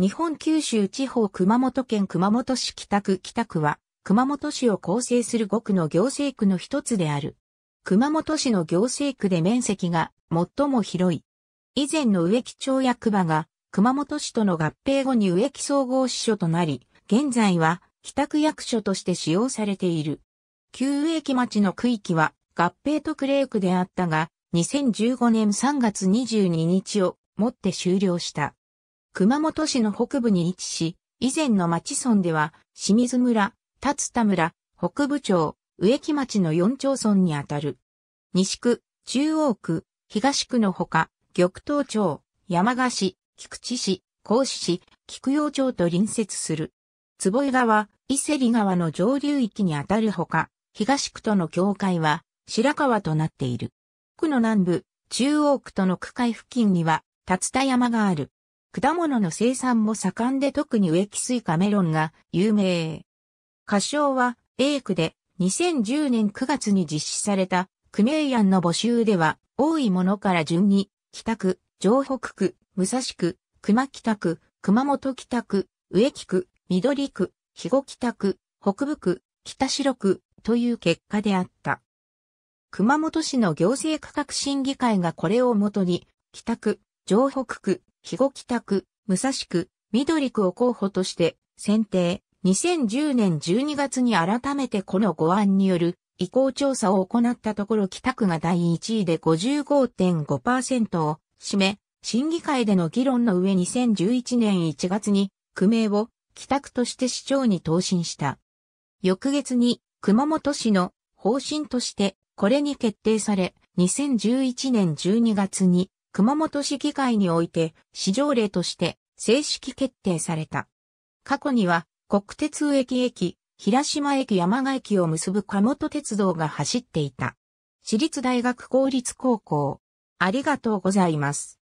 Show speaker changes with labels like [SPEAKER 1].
[SPEAKER 1] 日本九州地方熊本県熊本市北区北区は、熊本市を構成する5区の行政区の一つである。熊本市の行政区で面積が最も広い。以前の植木町役場が熊本市との合併後に植木総合支所となり、現在は北区役所として使用されている。旧植木町の区域は合併特例区であったが、2015年3月22日をもって終了した。熊本市の北部に位置し、以前の町村では、清水村、竜田村、北部町、植木町の4町村にあたる。西区、中央区、東区のほか、玉東町、山賀市、菊池市、甲子市、菊陽町と隣接する。坪井川、伊勢里川の上流域にあたるほか、東区との境界は白川となっている。区の南部、中央区との区界付近には、竜田山がある。果物の生産も盛んで特に植木水イカメロンが有名。歌唱は、英区で2010年9月に実施された、クメインの募集では、多いものから順に、北区、城北区、武蔵区、熊北区、熊本北区、植木区、緑区、肥後北区、北部区、北白区という結果であった。熊本市の行政区画審議会がこれをもとに、北区、城北区、肥後北区、武蔵区、緑区を候補として選定。2010年12月に改めてこのご案による意向調査を行ったところ北区が第1位で55.5%を占め、審議会での議論の上2011年1月に区名を北区として市長に答申した。翌月に熊本市の方針としてこれに決定され、2011年12月に熊本市議会において、市条例として正式決定された。過去には、国鉄駅駅、平島駅山賀駅を結ぶ熊本鉄道が走っていた。私立大学公立高校。ありがとうございます。